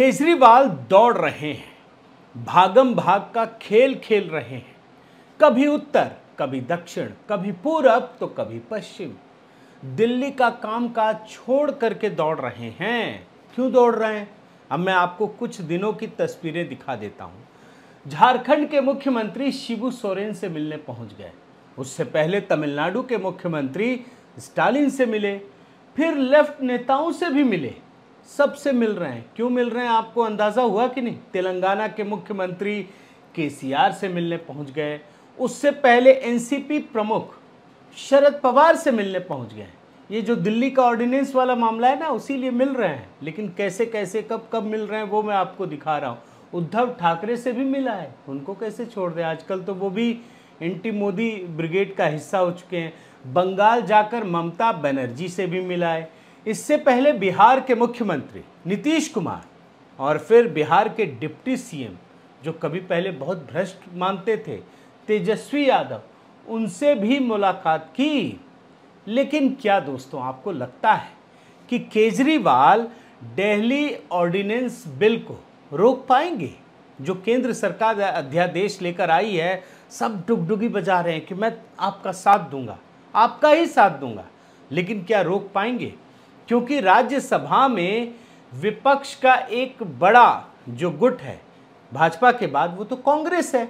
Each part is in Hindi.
केजरीवाल दौड़ रहे हैं भागम भाग का खेल खेल रहे हैं कभी उत्तर कभी दक्षिण कभी पूरब तो कभी पश्चिम दिल्ली का काम काज छोड़ करके दौड़ रहे हैं क्यों दौड़ रहे हैं अब मैं आपको कुछ दिनों की तस्वीरें दिखा देता हूँ झारखंड के मुख्यमंत्री शिबू सोरेन से मिलने पहुंच गए उससे पहले तमिलनाडु के मुख्यमंत्री स्टालिन से मिले फिर लेफ्ट नेताओं से भी मिले सबसे मिल रहे हैं क्यों मिल रहे हैं आपको अंदाज़ा हुआ कि नहीं तेलंगाना के मुख्यमंत्री केसीआर से मिलने पहुंच गए उससे पहले एनसीपी प्रमुख शरद पवार से मिलने पहुंच गए ये जो दिल्ली का ऑर्डिनेंस वाला मामला है ना उसी लिए मिल रहे हैं लेकिन कैसे कैसे कब कब मिल रहे हैं वो मैं आपको दिखा रहा हूँ उद्धव ठाकरे से भी मिला है उनको कैसे छोड़ दें आजकल तो वो भी एंटी मोदी ब्रिगेड का हिस्सा हो चुके हैं बंगाल जाकर ममता बनर्जी से भी मिला है इससे पहले बिहार के मुख्यमंत्री नीतीश कुमार और फिर बिहार के डिप्टी सीएम जो कभी पहले बहुत भ्रष्ट मानते थे तेजस्वी यादव उनसे भी मुलाकात की लेकिन क्या दोस्तों आपको लगता है कि केजरीवाल दिल्ली ऑर्डिनेंस बिल को रोक पाएंगे जो केंद्र सरकार अध्यादेश लेकर आई है सब डुगडुगी बजा रहे हैं कि मैं आपका साथ दूंगा आपका ही साथ दूंगा लेकिन क्या रोक पाएंगे क्योंकि राज्यसभा में विपक्ष का एक बड़ा जो गुट है भाजपा के बाद वो तो कांग्रेस है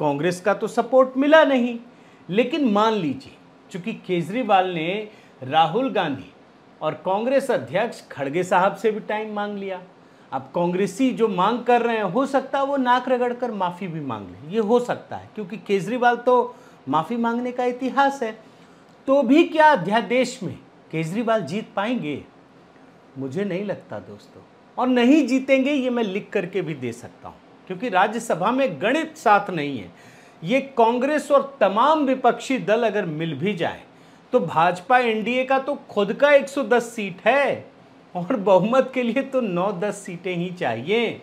कांग्रेस का तो सपोर्ट मिला नहीं लेकिन मान लीजिए चूंकि केजरीवाल ने राहुल गांधी और कांग्रेस अध्यक्ष खड़गे साहब से भी टाइम मांग लिया अब कांग्रेसी जो मांग कर रहे हैं हो सकता है वो नाक रगड़ कर माफ़ी भी मांग लें ये हो सकता है क्योंकि केजरीवाल तो माफ़ी मांगने का इतिहास है तो भी क्या अध्यादेश में केजरीवाल जीत पाएंगे मुझे नहीं लगता दोस्तों और नहीं जीतेंगे ये मैं लिख करके भी दे सकता हूँ क्योंकि राज्यसभा में गणित साथ नहीं है ये कांग्रेस और तमाम विपक्षी दल अगर मिल भी जाए तो भाजपा एनडीए का तो खुद का 110 सीट है और बहुमत के लिए तो 9-10 सीटें ही चाहिए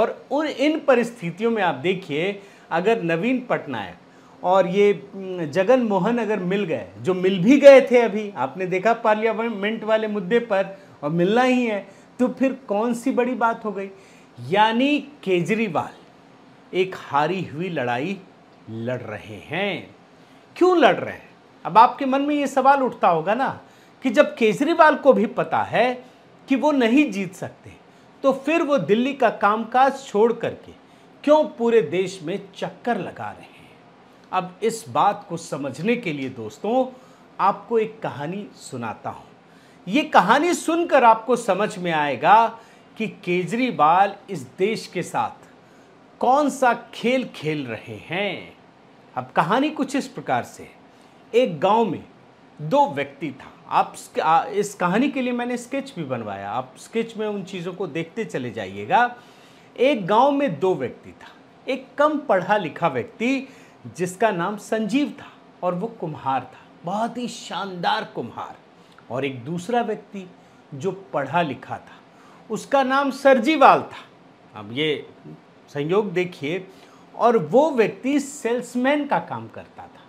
और उन इन परिस्थितियों में आप देखिए अगर नवीन पटनायक और ये हम्म, जगन मोहन अगर मिल गए जो मिल भी गए थे अभी आपने देखा पार्लियामेंट वाले मुद्दे पर और मिलना ही है तो फिर कौन सी बड़ी बात हो गई यानी केजरीवाल एक हारी हुई लड़ाई लड़ रहे हैं क्यों लड़ रहे हैं अब आपके मन में ये सवाल उठता होगा ना कि जब केजरीवाल को भी पता है कि वो नहीं जीत सकते तो फिर वो दिल्ली का कामकाज छोड़ करके क्यों पूरे देश में चक्कर लगा रहे हैं अब इस बात को समझने के लिए दोस्तों आपको एक कहानी सुनाता हूँ ये कहानी सुनकर आपको समझ में आएगा कि केजरीवाल इस देश के साथ कौन सा खेल खेल रहे हैं अब कहानी कुछ इस प्रकार से एक गांव में दो व्यक्ति था आप इस कहानी के लिए मैंने स्केच भी बनवाया आप स्केच में उन चीज़ों को देखते चले जाइएगा एक गांव में दो व्यक्ति था एक कम पढ़ा लिखा व्यक्ति जिसका नाम संजीव था और वो कुम्हार था बहुत ही शानदार कुम्हार और एक दूसरा व्यक्ति जो पढ़ा लिखा था उसका नाम सरजीवाल था अब ये संयोग देखिए और वो व्यक्ति सेल्समैन का काम करता था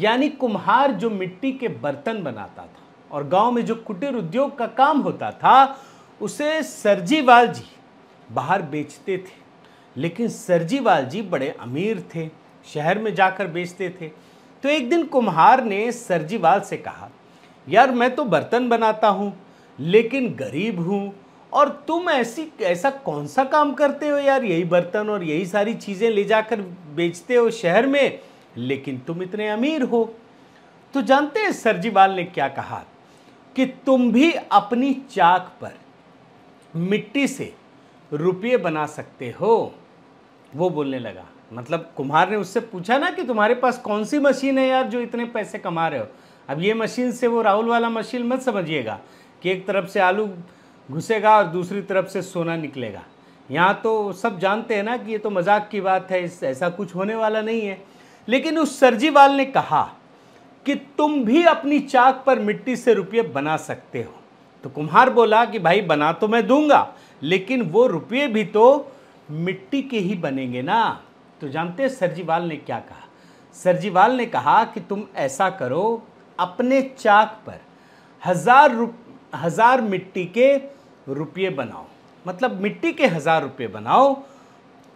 यानी कुम्हार जो मिट्टी के बर्तन बनाता था और गांव में जो कुटीर उद्योग का काम होता था उसे सरजीवाल जी बाहर बेचते थे लेकिन सरजीवाल जी बड़े अमीर थे शहर में जाकर बेचते थे तो एक दिन कुम्हार ने सरजीवाल से कहा यार मैं तो बर्तन बनाता हूँ लेकिन गरीब हूँ और तुम ऐसी ऐसा कौन सा काम करते हो यार यही बर्तन और यही सारी चीज़ें ले जाकर बेचते हो शहर में लेकिन तुम इतने अमीर हो तो जानते हैं सरजीवाल ने क्या कहा कि तुम भी अपनी चाक पर मिट्टी से रुपये बना सकते हो वो बोलने लगा मतलब कुम्हार ने उससे पूछा ना कि तुम्हारे पास कौन सी मशीन है यार जो इतने पैसे कमा रहे हो अब ये मशीन से वो राहुल वाला मशीन मत समझिएगा कि एक तरफ से आलू घुसेगा और दूसरी तरफ से सोना निकलेगा यहाँ तो सब जानते हैं ना कि ये तो मजाक की बात है इस ऐसा कुछ होने वाला नहीं है लेकिन उस सरजीवाल ने कहा कि तुम भी अपनी चाक पर मिट्टी से रुपये बना सकते हो तो कुम्हार बोला कि भाई बना तो मैं दूंगा लेकिन वो रुपये भी तो मिट्टी के ही बनेंगे ना तो जानते हैं सरजीवाल ने क्या कहा सरजीवाल ने कहा कि तुम ऐसा करो अपने चाक पर हजार रुप हजार मिट्टी के रुपये बनाओ मतलब मिट्टी के हज़ार रुपये बनाओ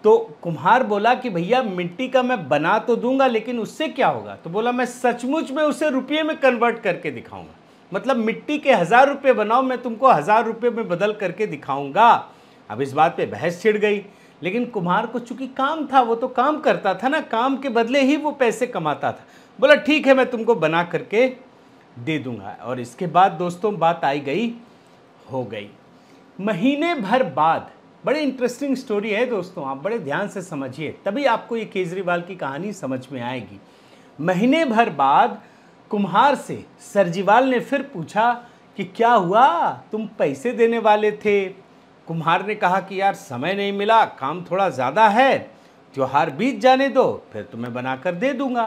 तो कुम्हार बोला कि भैया मिट्टी का मैं बना तो दूंगा लेकिन उससे क्या होगा तो बोला मैं सचमुच में उसे रुपये में कन्वर्ट करके दिखाऊंगा मतलब मिट्टी के हज़ार रुपये बनाओ मैं तुमको हज़ार रुपये में बदल करके दिखाऊंगा अब इस बात पे बहस छिड़ गई लेकिन कुम्हार को चूंकि काम था वो तो काम करता था ना काम के बदले ही वो पैसे कमाता था बोला ठीक है मैं तुमको बना करके दे दूंगा और इसके बाद दोस्तों बात आई गई हो गई महीने भर बाद बड़े इंटरेस्टिंग स्टोरी है दोस्तों आप बड़े ध्यान से समझिए तभी आपको ये केजरीवाल की कहानी समझ में आएगी महीने भर बाद कुम्हार से सरजीवाल ने फिर पूछा कि क्या हुआ तुम पैसे देने वाले थे कुम्हार ने कहा कि यार समय नहीं मिला काम थोड़ा ज़्यादा है त्यौहार बीत जाने दो फिर तुम्हें बना कर दे दूंगा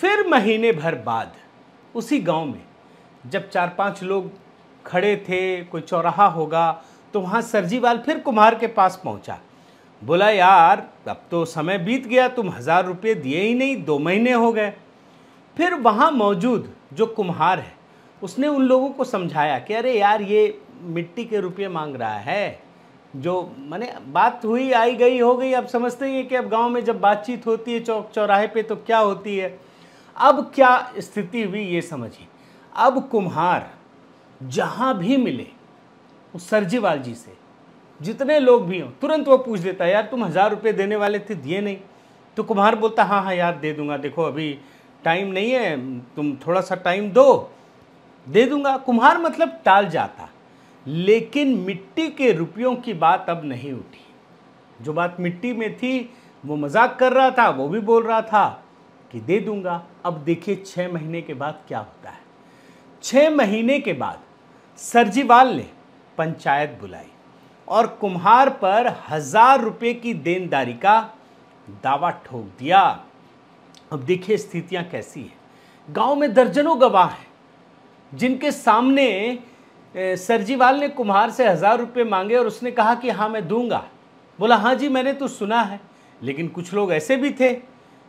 फिर महीने भर बाद उसी गांव में जब चार पांच लोग खड़े थे कोई चौराहा होगा तो वहाँ सरजीवाल फिर कुम्हार के पास पहुँचा बोला यार अब तो समय बीत गया तुम हज़ार रुपये दिए ही नहीं दो महीने हो गए फिर वहाँ मौजूद जो कुम्हार है उसने उन लोगों को समझाया कि अरे यार ये मिट्टी के रुपये मांग रहा है जो माने बात हुई आई गई हो गई अब समझते हैं कि अब गांव में जब बातचीत होती है चौक चौराहे पे तो क्या होती है अब क्या स्थिति हुई ये समझिए अब कुम्हार जहाँ भी मिले उस सरजीवाल जी से जितने लोग भी हों तुरंत वो पूछ देता है यार तुम हज़ार रुपये देने वाले थे दिए नहीं तो कुम्हार बोलता हाँ हाँ यार दे दूंगा देखो अभी टाइम नहीं है तुम थोड़ा सा टाइम दो दे दूंगा कुम्हार मतलब टाल जाता लेकिन मिट्टी के रुपयों की बात अब नहीं उठी जो बात मिट्टी में थी वो मजाक कर रहा था वो भी बोल रहा था कि दे दूंगा अब देखिए छः महीने के बाद क्या होता है छः महीने के बाद सरजीवाल ने पंचायत बुलाई और कुम्हार पर हजार रुपये की देनदारी का दावा ठोक दिया अब देखिए स्थितियां कैसी हैं गांव में दर्जनों गवाह हैं जिनके सामने सरजीवाल ने कुम्हार से हज़ार रुपये मांगे और उसने कहा कि हाँ मैं दूंगा बोला हाँ जी मैंने तो सुना है लेकिन कुछ लोग ऐसे भी थे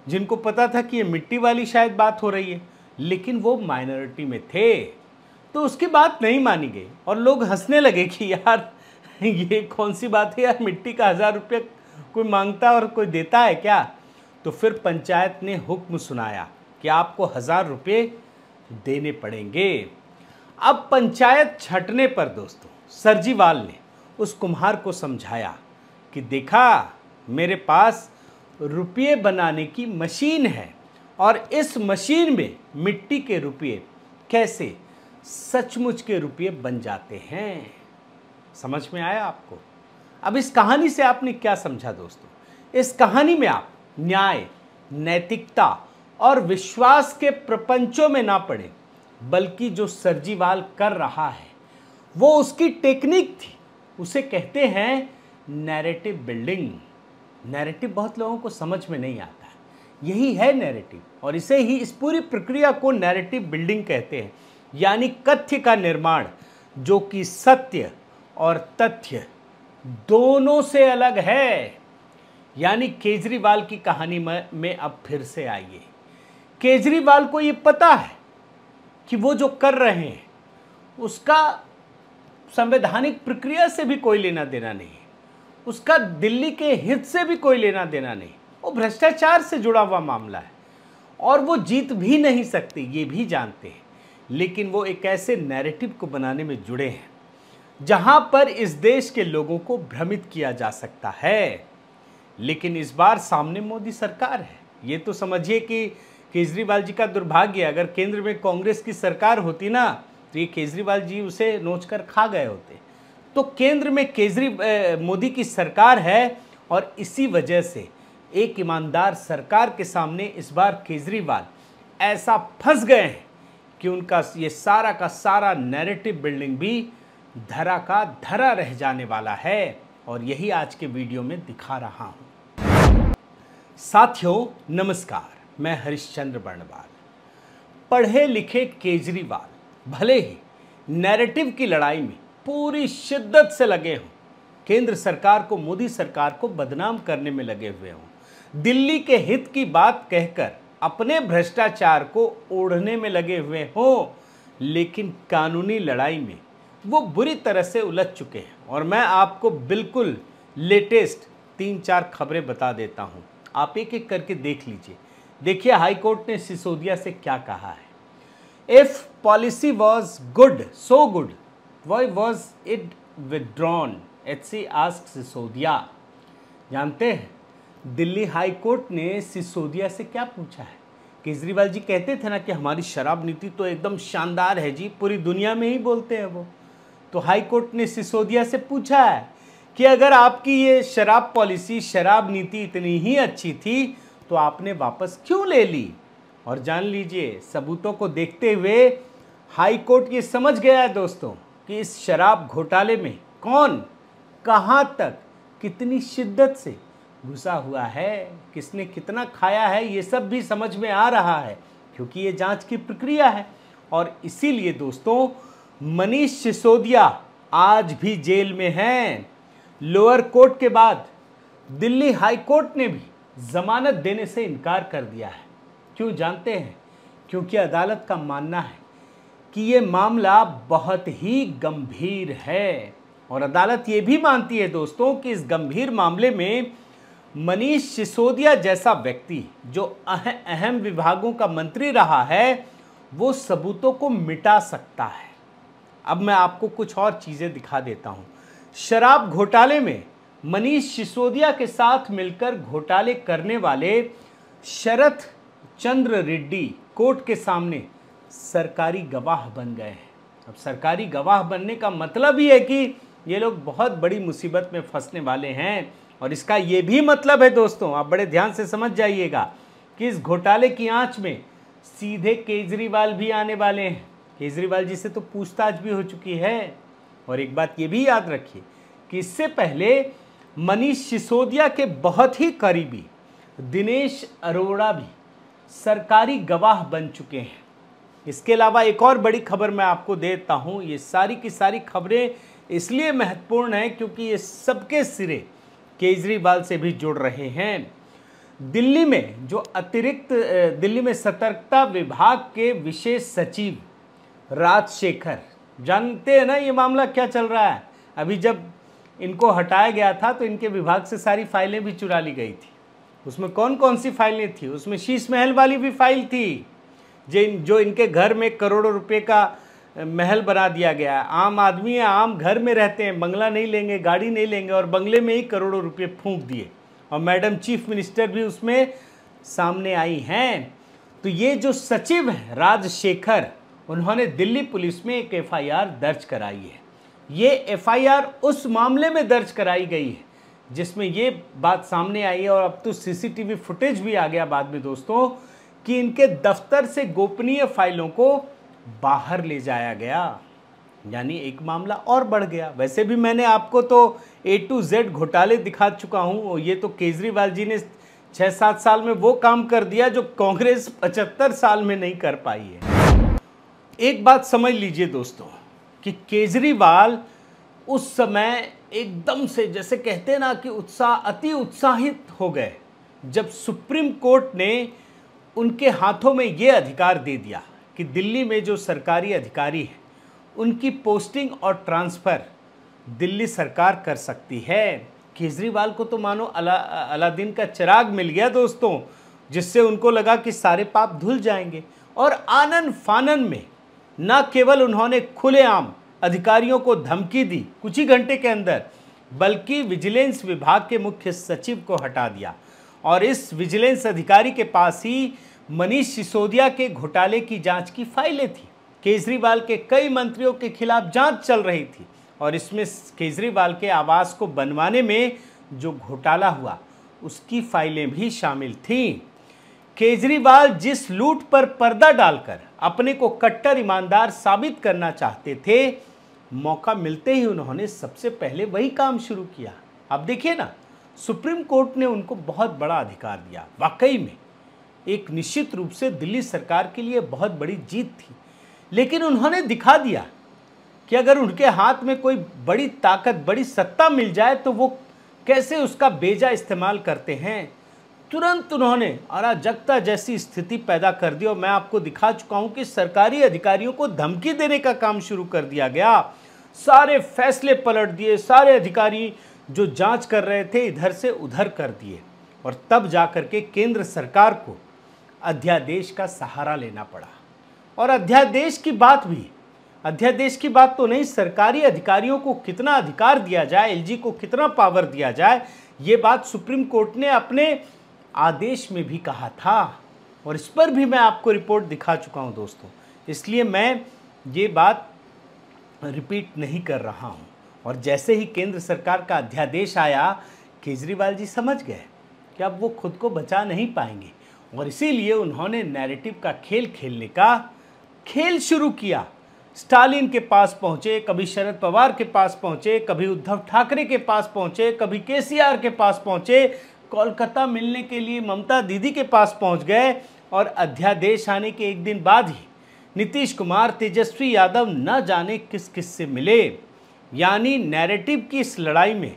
जिनको पता था कि ये मिट्टी वाली शायद बात हो रही है लेकिन वो माइनॉरिटी में थे तो उसकी बात नहीं मानी गई और लोग हंसने लगे कि यार ये कौन सी बात है यार मिट्टी का हज़ार रुपये कोई मांगता और कोई देता है क्या तो फिर पंचायत ने हुक्म सुनाया कि आपको हज़ार रुपये देने पड़ेंगे अब पंचायत छटने पर दोस्तों सरजीवाल ने उस कुम्हार को समझाया कि देखा मेरे पास रुपये बनाने की मशीन है और इस मशीन में मिट्टी के रुपये कैसे सचमुच के रुपये बन जाते हैं समझ में आया आपको अब इस कहानी से आपने क्या समझा दोस्तों इस कहानी में आप न्याय नैतिकता और विश्वास के प्रपंचों में ना पड़े बल्कि जो सर्जीवाल कर रहा है वो उसकी टेक्निक थी उसे कहते हैं नैरेटिव बिल्डिंग नैरेटिव बहुत लोगों को समझ में नहीं आता यही है नैरेटिव और इसे ही इस पूरी प्रक्रिया को नैरेटिव बिल्डिंग कहते हैं यानी कथ्य का निर्माण जो कि सत्य और तथ्य दोनों से अलग है यानी केजरीवाल की कहानी में, में अब फिर से आइए केजरीवाल को ये पता है कि वो जो कर रहे हैं उसका संवैधानिक प्रक्रिया से भी कोई लेना देना नहीं उसका दिल्ली के हित से भी कोई लेना देना नहीं वो भ्रष्टाचार से जुड़ा हुआ मामला है और वो जीत भी नहीं सकते ये भी जानते हैं लेकिन वो एक ऐसे नैरेटिव को बनाने में जुड़े हैं जहां पर इस देश के लोगों को भ्रमित किया जा सकता है लेकिन इस बार सामने मोदी सरकार है ये तो समझिए कि केजरीवाल जी का दुर्भाग्य अगर केंद्र में कांग्रेस की सरकार होती ना तो ये केजरीवाल जी उसे नोच कर खा गए होते तो केंद्र में केजरी मोदी की सरकार है और इसी वजह से एक ईमानदार सरकार के सामने इस बार केजरीवाल ऐसा फंस गए हैं कि उनका ये सारा का सारा नैरेटिव बिल्डिंग भी धरा का धरा रह जाने वाला है और यही आज के वीडियो में दिखा रहा हूँ साथियों नमस्कार मैं हरिश्चंद्र बर्णवाल पढ़े लिखे केजरीवाल भले ही नैरेटिव की लड़ाई में पूरी शिद्दत से लगे हों केंद्र सरकार को मोदी सरकार को बदनाम करने में लगे हुए हों दिल्ली के हित की बात कहकर अपने भ्रष्टाचार को ओढ़ने में लगे हुए हों लेकिन कानूनी लड़ाई में वो बुरी तरह से उलझ चुके हैं और मैं आपको बिल्कुल लेटेस्ट तीन चार खबरें बता देता हूँ आप एक एक करके देख लीजिए देखिए हाईकोर्ट ने सिसोदिया से क्या कहा है if policy was good so good why was it withdrawn H C ask Sisodia जानते हैं दिल्ली हाई कोर्ट ने सिसोदिया से क्या पूछा है केजरीवाल जी कहते थे ना कि हमारी शराब नीति तो एकदम शानदार है जी पूरी दुनिया में ही बोलते हैं वो तो हाई कोर्ट ने सिसोदिया से पूछा है कि अगर आपकी ये शराब पॉलिसी शराब नीति इतनी ही अच्छी थी तो आपने वापस क्यों ले ली और जान लीजिए सबूतों को देखते हुए हाई कोर्ट ये समझ गया है दोस्तों कि इस शराब घोटाले में कौन कहाँ तक कितनी शिद्दत से घुसा हुआ है किसने कितना खाया है ये सब भी समझ में आ रहा है क्योंकि ये जांच की प्रक्रिया है और इसीलिए दोस्तों मनीष सिसोदिया आज भी जेल में हैं लोअर कोर्ट के बाद दिल्ली हाई कोर्ट ने भी ज़मानत देने से इनकार कर दिया है क्यों जानते हैं क्योंकि अदालत का मानना है कि ये मामला बहुत ही गंभीर है और अदालत ये भी मानती है दोस्तों कि इस गंभीर मामले में मनीष सिसोदिया जैसा व्यक्ति जो अह, अहम विभागों का मंत्री रहा है वो सबूतों को मिटा सकता है अब मैं आपको कुछ और चीज़ें दिखा देता हूँ शराब घोटाले में मनीष सिसोदिया के साथ मिलकर घोटाले करने वाले शरत चंद्र रेड्डी कोर्ट के सामने सरकारी गवाह बन गए हैं अब सरकारी गवाह बनने का मतलब ही है कि ये लोग बहुत बड़ी मुसीबत में फंसने वाले हैं और इसका ये भी मतलब है दोस्तों आप बड़े ध्यान से समझ जाइएगा कि इस घोटाले की आंच में सीधे केजरीवाल भी आने वाले हैं केजरीवाल जी से तो पूछताछ भी हो चुकी है और एक बात ये भी याद रखिए कि इससे पहले मनीष सिसोदिया के बहुत ही करीबी दिनेश अरोड़ा भी सरकारी गवाह बन चुके हैं इसके अलावा एक और बड़ी खबर मैं आपको देता हूँ ये सारी की सारी खबरें इसलिए महत्वपूर्ण हैं क्योंकि ये सबके सिरे केजरीवाल से भी जुड़ रहे हैं दिल्ली में जो अतिरिक्त दिल्ली में सतर्कता विभाग के विशेष सचिव राजशेखर जानते हैं ना ये मामला क्या चल रहा है अभी जब इनको हटाया गया था तो इनके विभाग से सारी फाइलें भी चुरा ली गई थी उसमें कौन कौन सी फाइलें थी उसमें शीश महल वाली भी फाइल थी जिन जो इनके घर में करोड़ों रुपए का महल बना दिया गया है आम आदमी है आम घर में रहते हैं बंगला नहीं लेंगे गाड़ी नहीं लेंगे और बंगले में ही करोड़ों रुपये फूँक दिए और मैडम चीफ मिनिस्टर भी उसमें सामने आई हैं तो ये जो सचिव हैं राजशेखर उन्होंने दिल्ली पुलिस में एक एफआईआर दर्ज कराई है ये एफआईआर उस मामले में दर्ज कराई गई है जिसमें ये बात सामने आई है और अब तो सीसीटीवी फुटेज भी आ गया बाद में दोस्तों कि इनके दफ्तर से गोपनीय फाइलों को बाहर ले जाया गया यानी एक मामला और बढ़ गया वैसे भी मैंने आपको तो ए टू जेड घोटाले दिखा चुका हूँ ये तो केजरीवाल जी ने छः सात साल में वो काम कर दिया जो कांग्रेस पचहत्तर साल में नहीं कर पाई है एक बात समझ लीजिए दोस्तों कि केजरीवाल उस समय एकदम से जैसे कहते ना कि उत्साह अति उत्साहित हो गए जब सुप्रीम कोर्ट ने उनके हाथों में ये अधिकार दे दिया कि दिल्ली में जो सरकारी अधिकारी हैं उनकी पोस्टिंग और ट्रांसफ़र दिल्ली सरकार कर सकती है केजरीवाल को तो मानो अला अलादीन का चिराग मिल गया दोस्तों जिससे उनको लगा कि सारे पाप धुल जाएंगे और आनन फानन में न केवल उन्होंने खुलेआम अधिकारियों को धमकी दी कुछ ही घंटे के अंदर बल्कि विजिलेंस विभाग के मुख्य सचिव को हटा दिया और इस विजिलेंस अधिकारी के पास ही मनीष सिसोदिया के घोटाले की जांच की फाइलें थी केजरीवाल के कई मंत्रियों के खिलाफ जांच चल रही थी और इसमें केजरीवाल के आवास को बनवाने में जो घोटाला हुआ उसकी फाइलें भी शामिल थीं केजरीवाल जिस लूट पर पर्दा डालकर अपने को कट्टर ईमानदार साबित करना चाहते थे मौका मिलते ही उन्होंने सबसे पहले वही काम शुरू किया अब देखिए ना सुप्रीम कोर्ट ने उनको बहुत बड़ा अधिकार दिया वाकई में एक निश्चित रूप से दिल्ली सरकार के लिए बहुत बड़ी जीत थी लेकिन उन्होंने दिखा दिया कि अगर उनके हाथ में कोई बड़ी ताकत बड़ी सत्ता मिल जाए तो वो कैसे उसका बेजा इस्तेमाल करते हैं तुरंत उन्होंने अराजकता जैसी स्थिति पैदा कर दी और मैं आपको दिखा चुका हूं कि सरकारी अधिकारियों को धमकी देने का काम शुरू कर दिया गया सारे फैसले पलट दिए सारे अधिकारी जो जांच कर रहे थे इधर से उधर कर दिए और तब जा कर के केंद्र सरकार को अध्यादेश का सहारा लेना पड़ा और अध्यादेश की बात भी अध्यादेश की बात तो नहीं सरकारी अधिकारियों को कितना अधिकार दिया जाए एलजी को कितना पावर दिया जाए ये बात सुप्रीम कोर्ट ने अपने आदेश में भी कहा था और इस पर भी मैं आपको रिपोर्ट दिखा चुका हूँ दोस्तों इसलिए मैं ये बात रिपीट नहीं कर रहा हूँ और जैसे ही केंद्र सरकार का अध्यादेश आया केजरीवाल जी समझ गए कि अब वो खुद को बचा नहीं पाएंगे और इसीलिए उन्होंने नैरेटिव का खेल खेलने का खेल शुरू किया स्टालिन के पास पहुंचे कभी शरद पवार के पास पहुंचे कभी उद्धव ठाकरे के पास पहुंचे कभी केसीआर के पास पहुंचे कोलकाता मिलने के लिए ममता दीदी के पास पहुंच गए और अध्यादेश आने के एक दिन बाद ही नीतीश कुमार तेजस्वी यादव न जाने किस किस से मिले यानी नैरेटिव की इस लड़ाई में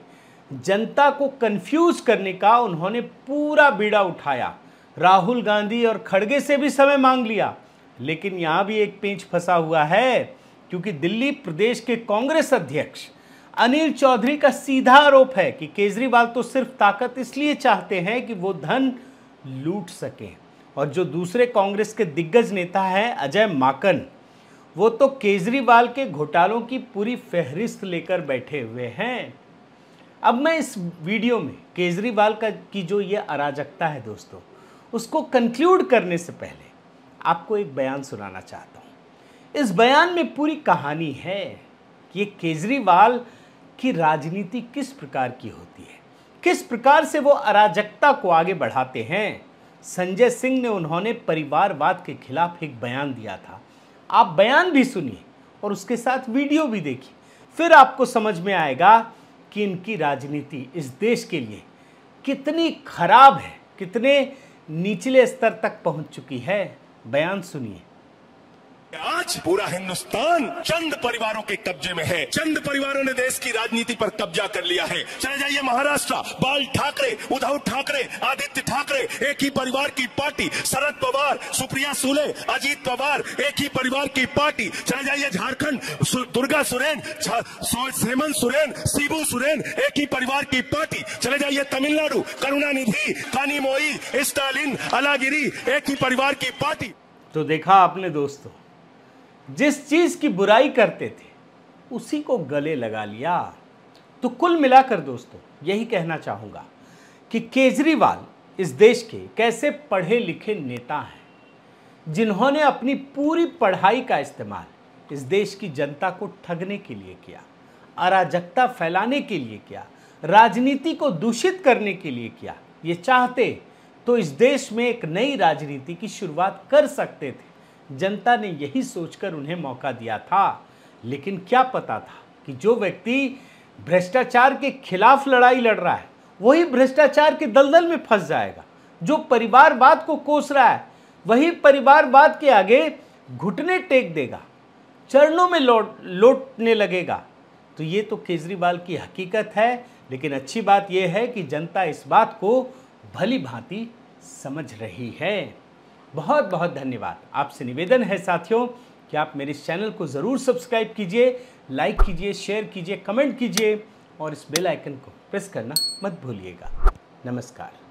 जनता को कंफ्यूज करने का उन्होंने पूरा बीड़ा उठाया राहुल गांधी और खड़गे से भी समय मांग लिया लेकिन यहाँ भी एक पेंच फंसा हुआ है क्योंकि दिल्ली प्रदेश के कांग्रेस अध्यक्ष अनिल चौधरी का सीधा आरोप है कि केजरीवाल तो सिर्फ ताकत इसलिए चाहते हैं कि वो धन लूट सके और जो दूसरे कांग्रेस के दिग्गज नेता हैं अजय माकन वो तो केजरीवाल के घोटालों की पूरी फहरिस्त लेकर बैठे हुए हैं अब मैं इस वीडियो में केजरीवाल का की जो ये अराजकता है दोस्तों उसको कंक्लूड करने से पहले आपको एक बयान सुनाना चाहता हूँ इस बयान में पूरी कहानी है कि ये केजरीवाल कि राजनीति किस प्रकार की होती है किस प्रकार से वो अराजकता को आगे बढ़ाते हैं संजय सिंह ने उन्होंने परिवारवाद के खिलाफ एक बयान दिया था आप बयान भी सुनिए और उसके साथ वीडियो भी देखिए फिर आपको समझ में आएगा कि इनकी राजनीति इस देश के लिए कितनी खराब है कितने निचले स्तर तक पहुंच चुकी है बयान सुनिए आज पूरा हिंदुस्तान चंद परिवारों के कब्जे में है चंद परिवारों ने देश की राजनीति पर कब्जा कर लिया है चले जाइए महाराष्ट्र बाल ठाकरे उद्धव ठाकरे आदित्य ठाकरे एक ही परिवार की पार्टी शरद पवार सुप्रिया सुले अजीत पवार एक ही परिवार की पार्टी चले जाइए झारखंड सु, दुर्गा सुरेन हेमंत सुरेन शिबू सुरेन एक ही परिवार की पार्टी चले जाइए तमिलनाडु करुणानिधि मोई स्टालिन अलागिरी एक ही परिवार की पार्टी तो देखा आपने दोस्तों जिस चीज़ की बुराई करते थे उसी को गले लगा लिया तो कुल मिलाकर दोस्तों यही कहना चाहूँगा कि केजरीवाल इस देश के कैसे पढ़े लिखे नेता हैं जिन्होंने अपनी पूरी पढ़ाई का इस्तेमाल इस देश की जनता को ठगने के लिए किया अराजकता फैलाने के लिए किया राजनीति को दूषित करने के लिए किया ये चाहते तो इस देश में एक नई राजनीति की शुरुआत कर सकते थे जनता ने यही सोचकर उन्हें मौका दिया था लेकिन क्या पता था कि जो व्यक्ति भ्रष्टाचार के खिलाफ लड़ाई लड़ रहा है वही भ्रष्टाचार के दलदल में फंस जाएगा जो परिवारवाद को कोस रहा है वही परिवारवाद के आगे घुटने टेक देगा चरणों में लौट लौटने लगेगा तो ये तो केजरीवाल की हकीकत है लेकिन अच्छी बात यह है कि जनता इस बात को भली भांति समझ रही है बहुत बहुत धन्यवाद आपसे निवेदन है साथियों कि आप मेरे इस चैनल को ज़रूर सब्सक्राइब कीजिए लाइक कीजिए शेयर कीजिए कमेंट कीजिए और इस बेल आइकन को प्रेस करना मत भूलिएगा नमस्कार